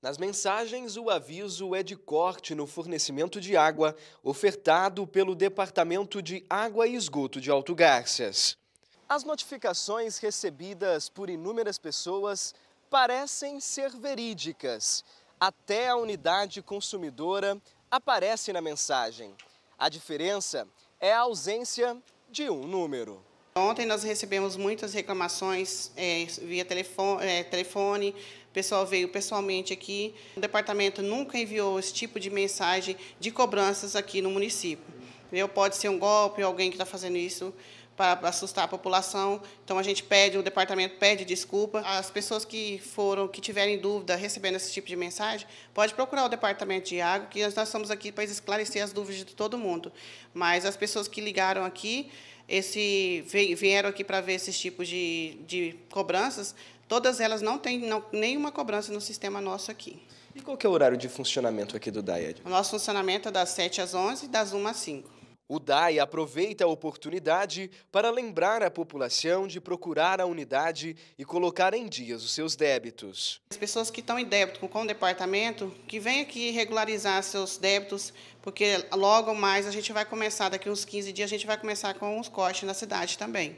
Nas mensagens, o aviso é de corte no fornecimento de água ofertado pelo Departamento de Água e Esgoto de Alto Garças. As notificações recebidas por inúmeras pessoas parecem ser verídicas. Até a unidade consumidora aparece na mensagem. A diferença é a ausência de um número. Ontem nós recebemos muitas reclamações é, via telefone, é, telefone, o pessoal veio pessoalmente aqui. O departamento nunca enviou esse tipo de mensagem de cobranças aqui no município. Pode ser um golpe, alguém que está fazendo isso para assustar a população. Então a gente pede, o departamento pede desculpa. As pessoas que foram, que tiverem dúvida recebendo esse tipo de mensagem, pode procurar o departamento de água, que nós estamos aqui para esclarecer as dúvidas de todo mundo. Mas as pessoas que ligaram aqui, esse vieram aqui para ver esses tipos de, de cobranças, todas elas não têm não, nenhuma cobrança no sistema nosso aqui. E qual que é o horário de funcionamento aqui do DAED? O nosso funcionamento é das 7 às 11 e das 1 às 5. O DAE aproveita a oportunidade para lembrar a população de procurar a unidade e colocar em dias os seus débitos. As pessoas que estão em débito com o departamento, que venham aqui regularizar seus débitos, porque logo mais a gente vai começar, daqui uns 15 dias, a gente vai começar com os cortes na cidade também.